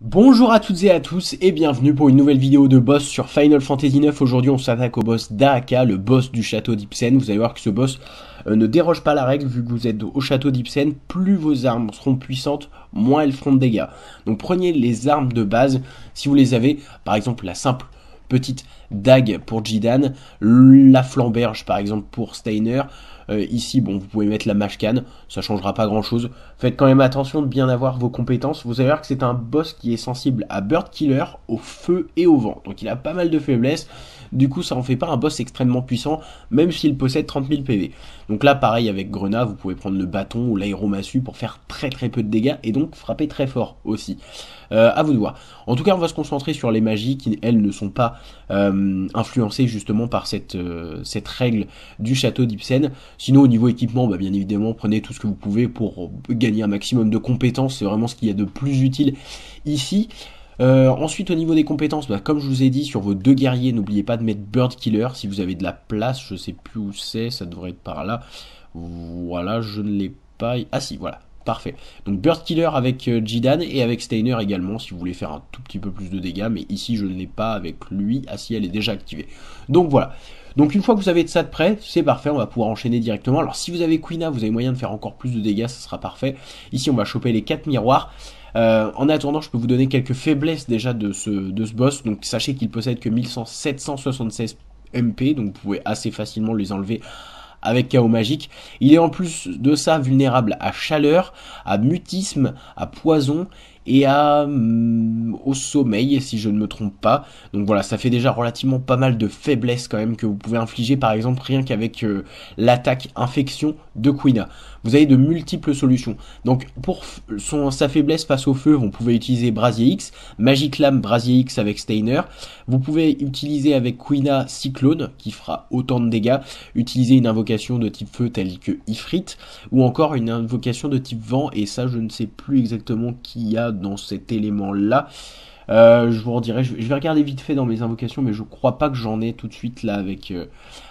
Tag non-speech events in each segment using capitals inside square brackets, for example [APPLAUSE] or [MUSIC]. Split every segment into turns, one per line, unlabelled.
Bonjour à toutes et à tous et bienvenue pour une nouvelle vidéo de boss sur Final Fantasy IX. Aujourd'hui on s'attaque au boss Daaka, le boss du château d'Ipsen. Vous allez voir que ce boss euh, ne déroge pas la règle vu que vous êtes au château d'Ipsen. Plus vos armes seront puissantes, moins elles feront de dégâts. Donc prenez les armes de base si vous les avez. Par exemple la simple petite dague pour Jidan, la flamberge par exemple pour Steiner, euh, ici, bon, vous pouvez mettre la canne, ça changera pas grand chose. Faites quand même attention de bien avoir vos compétences. Vous allez voir que c'est un boss qui est sensible à Bird Killer, au feu et au vent. Donc il a pas mal de faiblesses. Du coup, ça en fait pas un boss extrêmement puissant, même s'il possède 30 000 PV. Donc là, pareil avec Grenat, vous pouvez prendre le bâton ou l'aéromassue pour faire très très peu de dégâts et donc frapper très fort aussi. Euh, à vous de voir. En tout cas, on va se concentrer sur les magies qui, elles, ne sont pas euh, influencées justement par cette, cette règle du château d'Ibsen. Sinon, au niveau équipement, bah, bien évidemment, prenez tout ce que vous pouvez pour euh, gagner un maximum de compétences. C'est vraiment ce qu'il y a de plus utile ici. Euh, ensuite, au niveau des compétences, bah, comme je vous ai dit, sur vos deux guerriers, n'oubliez pas de mettre Bird Killer. Si vous avez de la place, je sais plus où c'est, ça devrait être par là. Voilà, je ne l'ai pas. Ah si, voilà. Parfait. Donc Bird Killer avec euh, Jidan et avec Steiner également si vous voulez faire un tout petit peu plus de dégâts, mais ici je ne l'ai pas avec lui. Ah si, elle est déjà activée. Donc voilà. Donc une fois que vous avez de ça de près, c'est parfait, on va pouvoir enchaîner directement. Alors si vous avez Quina, vous avez moyen de faire encore plus de dégâts, ce sera parfait. Ici on va choper les 4 miroirs. Euh, en attendant, je peux vous donner quelques faiblesses déjà de ce, de ce boss. Donc sachez qu'il possède que 1776 MP, donc vous pouvez assez facilement les enlever avec chaos magique. Il est en plus de ça vulnérable à chaleur, à mutisme, à poison et à, hum, au sommeil, si je ne me trompe pas. Donc voilà, ça fait déjà relativement pas mal de faiblesses quand même que vous pouvez infliger, par exemple, rien qu'avec euh, l'attaque infection de Quina. Vous avez de multiples solutions. Donc pour son, sa faiblesse face au feu, vous pouvez utiliser Brasier X, Magic Lame Brasier X avec Steiner. Vous pouvez utiliser avec Quina Cyclone, qui fera autant de dégâts. Utiliser une invocation de type feu telle que Ifrit, ou encore une invocation de type vent, et ça je ne sais plus exactement qui y a dans cet élément-là. Euh, je vous redirai, je, vais regarder vite fait dans mes invocations, mais je crois pas que j'en ai tout de suite là avec, euh,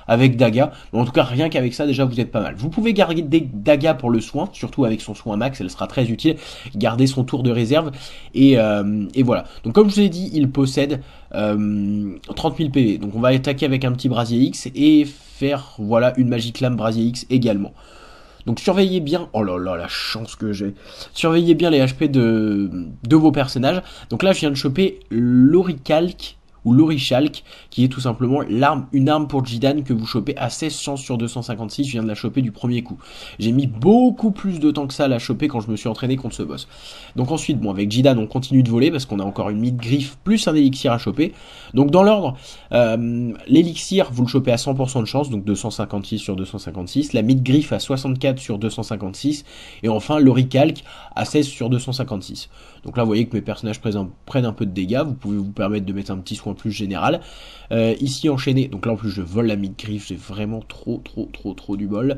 avec Daga. en tout cas, rien qu'avec ça, déjà, vous êtes pas mal. Vous pouvez garder Daga pour le soin, surtout avec son soin max, elle sera très utile. Garder son tour de réserve, et, euh, et voilà. Donc comme je vous ai dit, il possède 30 000 PV. Donc on va attaquer avec un petit brasier X et faire, voilà, une Magic Lame brasier X également. Donc surveillez bien, oh là là, la chance que j'ai. Surveillez bien les HP de, de vos personnages. Donc là, je viens de choper l'oricalque ou l'Orichalk, qui est tout simplement une arme pour Jidan que vous chopez à 16 chances sur 256. Je viens de la choper du premier coup. J'ai mis beaucoup plus de temps que ça à la choper quand je me suis entraîné contre ce boss. Donc ensuite, bon, avec Jidan, on continue de voler parce qu'on a encore une mid-griffe plus un élixir à choper. Donc dans l'ordre, euh, l'élixir, vous le chopez à 100% de chance, donc 256 sur 256. La mid-griffe à 64 sur 256. Et enfin, l'Orichalk à 16 sur 256. Donc là, vous voyez que mes personnages prennent un peu de dégâts. Vous pouvez vous permettre de mettre un petit soin plus général. Euh, ici enchaîné, donc là en plus je vole la mid-griffe, j'ai vraiment trop trop trop trop du bol.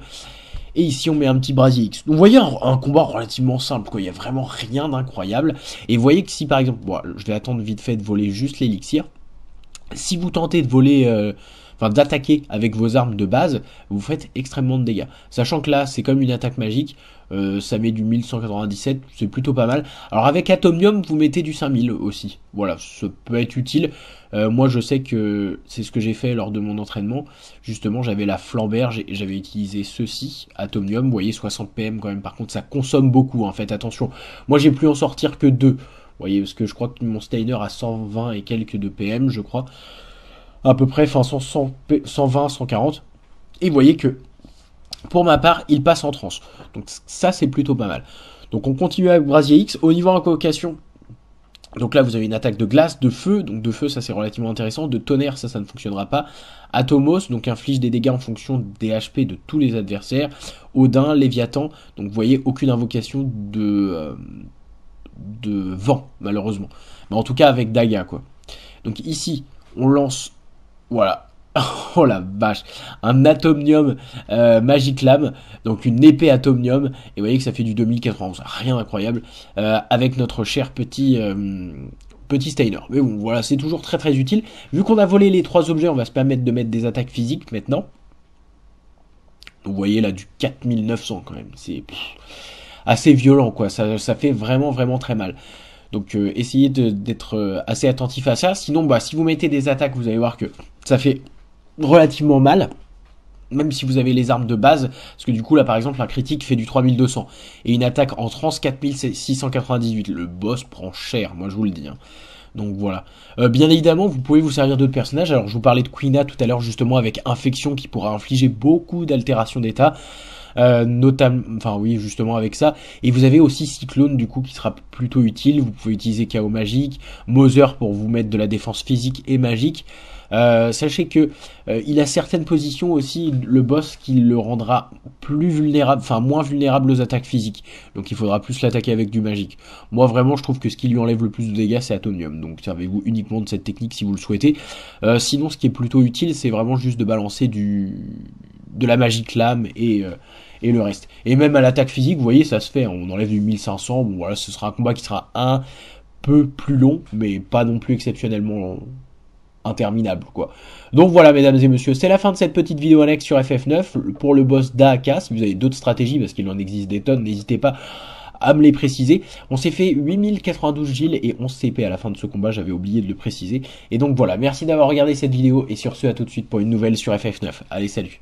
Et ici on met un petit brasier X. Donc vous voyez un, combat relativement simple, quoi. il n'y a vraiment rien d'incroyable. Et vous voyez que si par exemple, je vais attendre vite fait de voler juste l'élixir. Si vous tentez de voler... Euh, enfin d'attaquer avec vos armes de base, vous faites extrêmement de dégâts. Sachant que là, c'est comme une attaque magique, euh, ça met du 1197, c'est plutôt pas mal. Alors avec Atomium, vous mettez du 5000 aussi. Voilà, ça peut être utile. Euh, moi, je sais que c'est ce que j'ai fait lors de mon entraînement. Justement, j'avais la flamberge et j'avais utilisé ceci, Atomium. Vous voyez, 60 PM quand même. Par contre, ça consomme beaucoup, en fait. Attention. Moi, j'ai pu en sortir que deux. Vous voyez, parce que je crois que mon Steiner a 120 et quelques de PM, je crois à peu près fin 120, 140. Et vous voyez que pour ma part, il passe en transe. Donc ça, c'est plutôt pas mal. Donc on continue avec Brasier X. Au niveau invocation, donc là, vous avez une attaque de glace, de feu, donc de feu, ça c'est relativement intéressant, de tonnerre, ça, ça ne fonctionnera pas. Atomos, donc inflige des dégâts en fonction des HP de tous les adversaires. Odin, Léviathan, donc vous voyez, aucune invocation de, euh, de vent, malheureusement. Mais en tout cas, avec Daga, quoi. Donc ici, on lance voilà. [LAUGHS] Oh la vache, un Atomnium euh, Magic donc une épée Atomnium, et vous voyez que ça fait du 2091, rien d'incroyable, euh, avec notre cher petit, euh, petit Steiner. Mais bon, voilà, c'est toujours très très utile. Vu qu'on a volé les trois objets, on va se permettre de mettre des attaques physiques maintenant. Vous voyez là du 4900 quand même, c'est assez violent quoi, ça, ça fait vraiment vraiment très mal. Donc euh, essayez d'être euh, assez attentif à ça. Sinon, bah, si vous mettez des attaques, vous allez voir que ça fait relativement mal. Même si vous avez les armes de base, parce que du coup là par exemple un critique fait du 3200 et une attaque en trans 4698, le boss prend cher, moi je vous le dis. Hein. Donc voilà. Euh, bien évidemment, vous pouvez vous servir d'autres personnages. Alors je vous parlais de Quina tout à l'heure justement avec Infection qui pourra infliger beaucoup d'altérations d'état. Euh, notamment, enfin oui, justement avec ça. Et vous avez aussi Cyclone du coup qui sera plutôt utile. Vous pouvez utiliser Chaos Magique, Mother pour vous mettre de la défense physique et magique. Euh, sachez que euh, il a certaines positions aussi, le boss, qui le rendra plus vulnérable, enfin moins vulnérable aux attaques physiques. Donc il faudra plus l'attaquer avec du magique. Moi vraiment, je trouve que ce qui lui enlève le plus de dégâts, c'est atomium Donc servez-vous uniquement de cette technique si vous le souhaitez. sinon, ce qui est plutôt utile, c'est vraiment juste de balancer du de la magie de et, euh, et le reste. Et même à l'attaque physique, vous voyez, ça se fait. on enlève du 1500. Bon, voilà, ce sera un combat qui sera un peu plus long, mais pas non plus exceptionnellement interminable quoi. Donc voilà mesdames et messieurs, c'est la fin de cette petite vidéo annexe sur FF9 pour le boss d'Aakas, vous avez d'autres stratégies, parce qu'il en existe des tonnes, n'hésitez pas à me les préciser. On s'est fait 8092 Gilles et 11 CP à la fin de ce combat, j'avais oublié de le préciser. Et donc voilà, merci d'avoir regardé cette vidéo et sur ce à tout de suite pour une nouvelle sur FF9. Allez salut